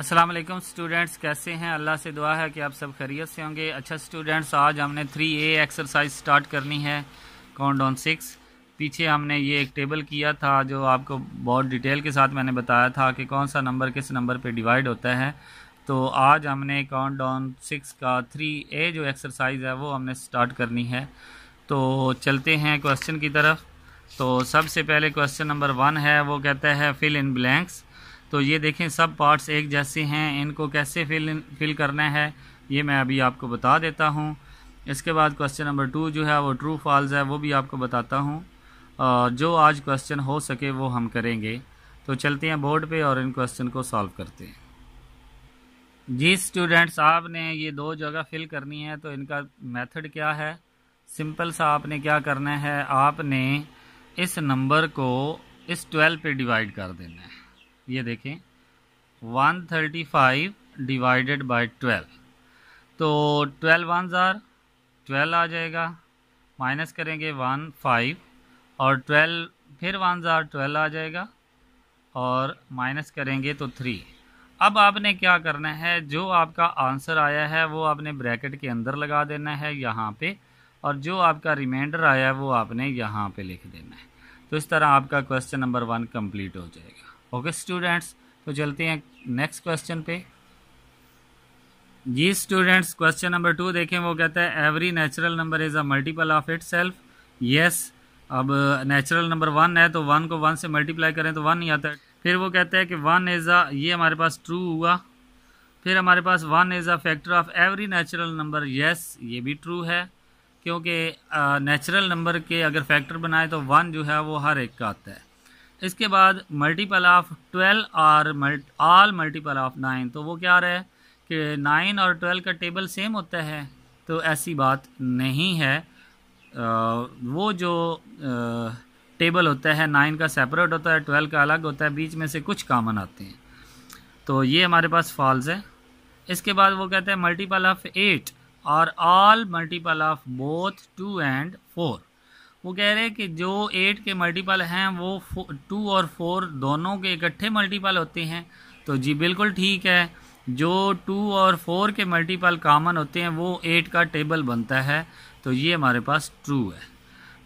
अस्सलाम वालेकुम स्टूडेंट्स कैसे हैं अल्लाह से दुआ है कि आप सब खैरियत से होंगे अच्छा स्टूडेंट्स आज हमने थ्री ए एक्सरसाइज स्टार्ट करनी है काउंट ऑन सिक्स पीछे हमने ये एक टेबल किया था जो आपको बहुत डिटेल के साथ मैंने बताया था कि कौन सा नंबर किस नंबर पे डिवाइड होता है तो आज हमने काउंट डाउन सिक्स का थ्री ए जो एक्सरसाइज है वो हमने स्टार्ट करनी है तो चलते हैं क्वेश्चन की तरफ तो सबसे पहले क्वेश्चन नंबर वन है वो कहता है फिल इन ब्लैंक्स तो ये देखें सब पार्ट्स एक जैसे हैं इनको कैसे फिल फिल करना है ये मैं अभी आपको बता देता हूँ इसके बाद क्वेश्चन नंबर टू जो है वो ट्रू फॉल्स है वो भी आपको बताता हूँ जो आज क्वेश्चन हो सके वो हम करेंगे तो चलते हैं बोर्ड पे और इन क्वेश्चन को सॉल्व करते हैं जी स्टूडेंट्स आपने ये दो जगह फिल करनी है तो इनका मेथड क्या है सिंपल सा आपने क्या करना है आपने इस नंबर को इस ट्वेल्व पे डिवाइड कर देना है ये देखें 135 डिवाइडेड बाय 12 तो 12 वन ज़ार ट्वेल्व आ जाएगा माइनस करेंगे वन फाइव और ट्वेल्व फिर वन ज़ार ट्वेल्व आ जाएगा और माइनस करेंगे तो थ्री अब आपने क्या करना है जो आपका आंसर आया है वो आपने ब्रैकेट के अंदर लगा देना है यहाँ पे और जो आपका रिमाइंडर आया है वो आपने यहाँ पे लिख देना है तो इस तरह आपका क्वेश्चन नंबर वन कंप्लीट हो जाएगा ओके स्टूडेंट्स तो चलते हैं नेक्स्ट क्वेश्चन पे जी स्टूडेंट्स क्वेश्चन नंबर टू देखें वो कहता है every natural number is a multiple of itself yes अब नेचुरल नंबर वन है तो वन को वन से मल्टीप्लाई करें तो वन ही आता है फिर वो कहता है कि वन इज़ अ ये हमारे पास ट्रू हुआ फिर हमारे पास one is a factor of every natural number yes ये भी ट्रू है क्योंकि नेचुरल नंबर के अगर फैक्टर बनाए तो वन जो है वो हर एक का आता है इसके बाद मल्टीपल ऑफ ट्वेल्व और ऑल मल्टीपल ऑफ नाइन तो वो क्या आ रहा है कि नाइन और ट्वेल्व का टेबल सेम होता है तो ऐसी बात नहीं है वो जो टेबल होता है नाइन का सेपरेट होता है ट्वेल्व का अलग होता है बीच में से कुछ कामन आते हैं तो ये हमारे पास फॉल्स है इसके बाद वो कहते हैं मल्टीपल ऑफ एट और all multiple of both two and four वो कह रहे हैं कि जो एट के मल्टीपल हैं वो टू और फोर दोनों के इकट्ठे मल्टीपल होते हैं तो जी बिल्कुल ठीक है जो टू और फोर के मल्टीपल कामन होते हैं वो एट का टेबल बनता है तो ये हमारे पास ट्रू है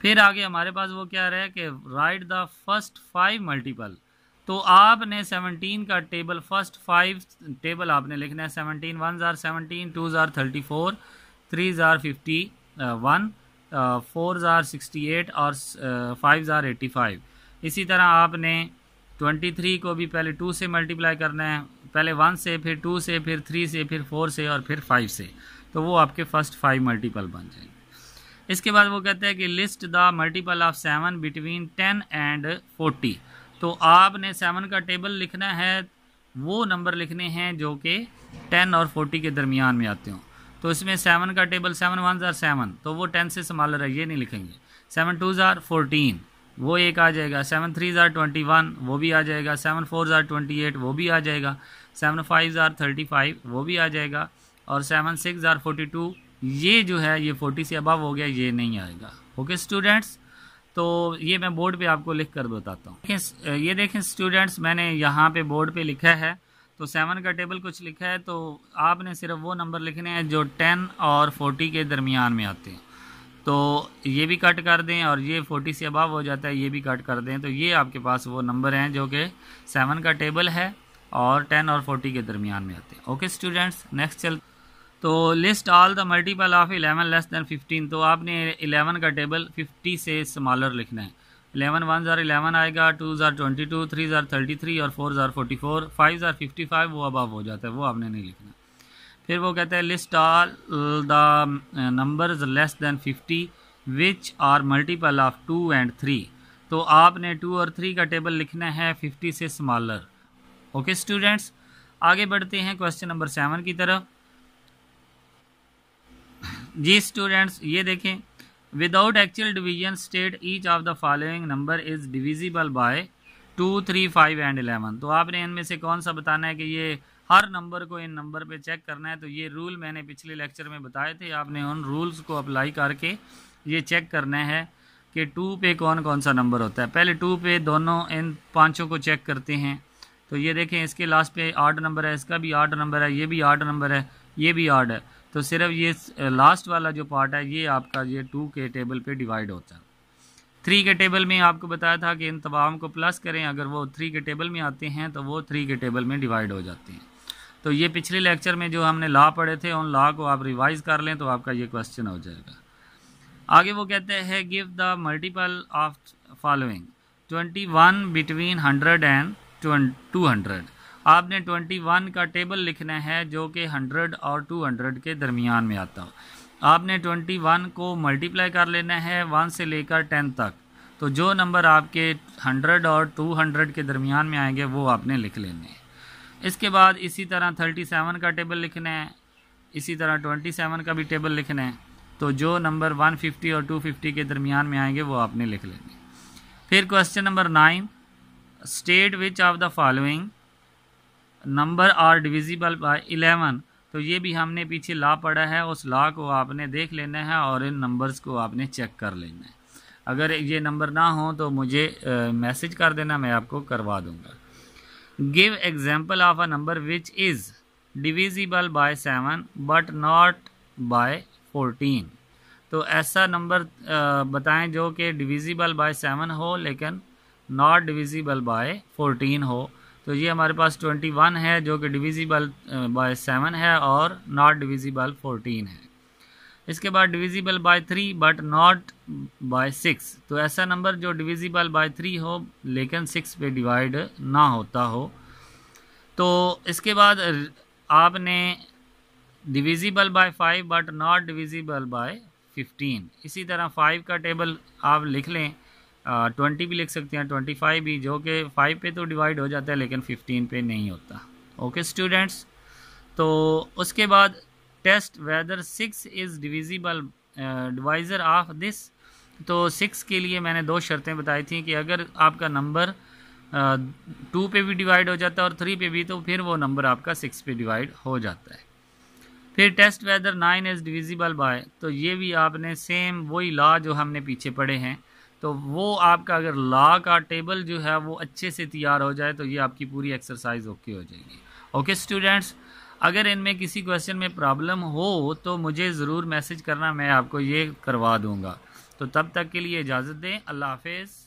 फिर आगे हमारे पास वो क्या रहा है कि write the first five multiple तो आपने सेवनटीन का टेबल फर्स्ट फाइव टेबल आपने लिखना है सेवनटीन वन ज़ार सेवनटीन टू ज़ार थर्टी फोर थ्री ज़ार fifty one four sixty eight और फाइव एट्टी फाइव इसी तरह आपने ट्वेंटी थ्री को भी पहले टू से मल्टीप्लाई करना है पहले वन से फिर टू से फिर थ्री से फिर फोर से और फिर फाइव से तो वो आपके फर्स्ट फाइव मल्टीपल बन जाएंगे इसके बाद वो कहते हैं कि list the multiple of seven between ten and forty तो आपने सेवन का टेबल लिखना है वो नंबर लिखने हैं जो कि टेन और फोर्टी के दरमियान में आते हों तो इसमें सेवन का टेबल सेवन वन ज़ार सेवन तो वो टेन से संभाल रहा है ये नहीं लिखेंगे सेवन टू ज़ार फोर्टीन वो एक आ जाएगा सेवन थ्री ज़ार ट्वेंटी वन वो भी आ जाएगा सेवन फोर ज़ार ट्वेंटी एट वो भी आ जाएगा सेवन फाइव ज़ार थर्टी फाइव वो भी आ जाएगा और सेवन सिक्स ज़ार फोर्टी टू ये जो है ये फोर्टी से अबव हो गया ये नहीं आएगा ओके स्टूडेंट्स तो ये मैं बोर्ड पे आपको लिख कर बताता हूँ ये देखें स्टूडेंट्स मैंने यहाँ पे बोर्ड पे लिखा है तो सेवन का टेबल कुछ लिखा है तो आपने सिर्फ वो नंबर लिखने हैं जो टेन और फोर्टी के दरमियान में आते हैं तो ये भी कट कर दें और ये फोर्टी से अबाव हो जाता है ये भी कट कर दें तो ये आपके पास वो नंबर हैं जो कि सेवन का टेबल है और टेन और फोर्टी के दरमियान में आते हैं ओके स्टूडेंट्स नेक्स्ट चल तो list all the multiple of eleven less than fifteen तो आपने इलेवन का टेबल फिफ्टी से स्मॉलर लिखना है इलेवन वन ज़ार इलेवन आएगा टू ज़ार ट्वेंटी टू थ्री ज़ार थर्टी थ्री और फोर ज़ार फोर्टी फोर फाइव ज़ार फिफ्टी फाइव वो अब हो जाता है वो आपने नहीं लिखना फिर वो कहते हैं list all the number less than fifty which are multiple of two and three तो आपने टू और थ्री का टेबल लिखना है फिफ्टी से स्मॉलर ओके स्टूडेंट्स आगे बढ़ते हैं क्वेश्चन नंबर सेवन की तरफ जी स्टूडेंट्स ये देखें without actual division state each of the following number is divisible by two three five and eleven तो आपने इनमें से कौन सा बताना है कि ये हर नंबर को इन नंबर पे चेक करना है तो ये रूल मैंने पिछले लेक्चर में बताए थे आपने उन रूल्स को अप्लाई करके ये चेक करना है कि टू पे कौन कौन सा नंबर होता है पहले टू पे दोनों इन पांचों को चेक करते हैं तो ये देखें इसके लास्ट पे आठ नंबर है इसका भी आठ नंबर है ये भी आठ नंबर है ये भी ऑड है तो सिर्फ ये लास्ट वाला जो पार्ट है ये आपका ये टू के टेबल पे डिवाइड होता है थ्री के टेबल में आपको बताया था कि इन तमाम को प्लस करें अगर वो थ्री के टेबल में आते हैं तो वो थ्री के टेबल में डिवाइड हो जाते हैं तो ये पिछले लेक्चर में जो हमने लॉ पढ़े थे उन लॉ को आप रिवाइज कर लें तो आपका ये क्वेश्चन हो जाएगा आगे वो कहते हैं give the multiple of following twenty one between hundred and two hundred आपने 21 का टेबल लिखना है जो कि 100 और 200 के दरमियान में आता हो आपने 21 को मल्टीप्लाई कर लेना है वन से लेकर टेन तक तो जो नंबर आपके 100 और 200 के दरमियान में आएंगे वो आपने लिख लेने हैं इसके बाद इसी तरह 37 का टेबल लिखना है इसी तरह 27 का भी टेबल लिखना है तो जो नंबर 150 और 250 के दरमियान में आएंगे वो आपने लिख लेने फिर question number nine state which of the following number are divisible by eleven तो ये भी हमने पीछे ला पड़ा है उस ला को आपने देख लेना है और इन नंबर्स को आपने चेक कर लेना है अगर ये नंबर ना हो तो मुझे मैसेज कर देना मैं आपको करवा दूँगा give example of a number which is divisible by seven but not by fourteen तो ऐसा नंबर बताएं जो कि डिविजिबल बाय सेवन हो लेकिन नॉट डिविजिबल बाय फोर्टीन हो तो ये हमारे पास ट्वेंटी वन है जो कि डिविजिबल बाय सेवन है और नॉट डिविजिबल 14 है इसके बाद divisible by three but not by six तो ऐसा नंबर जो डिविजिबल बाय थ्री हो लेकिन सिक्स पे डिवाइड ना होता हो तो इसके बाद आपने divisible by five but not divisible by fifteen इसी तरह फाइव का टेबल आप लिख लें ट्वेंटी भी लिख सकते हैं ट्वेंटी फाइव भी जो कि फाइव पे तो डिवाइड हो जाता है लेकिन फिफ्टीन पे नहीं होता ओके स्टूडेंट्स तो उसके बाद test whether six is divisible divisor of this तो सिक्स के लिए मैंने दो शर्तें बताई थी कि अगर आपका नंबर टू पे भी डिवाइड हो जाता है और थ्री पे भी तो फिर वो नंबर आपका सिक्स पे डिवाइड हो जाता है फिर test whether nine is divisible by तो ये भी आपने सेम वही लॉ जो हमने पीछे पढ़े हैं तो वो आपका अगर ला का टेबल जो है वो अच्छे से तैयार हो जाए तो ये आपकी पूरी एक्सरसाइज ओके हो जाएगी ओके स्टूडेंट्स अगर इनमें किसी क्वेश्चन में प्रॉब्लम हो तो मुझे ज़रूर मैसेज करना मैं आपको ये करवा दूँगा तो तब तक के लिए इजाज़त दें अल्लाह हाफिज़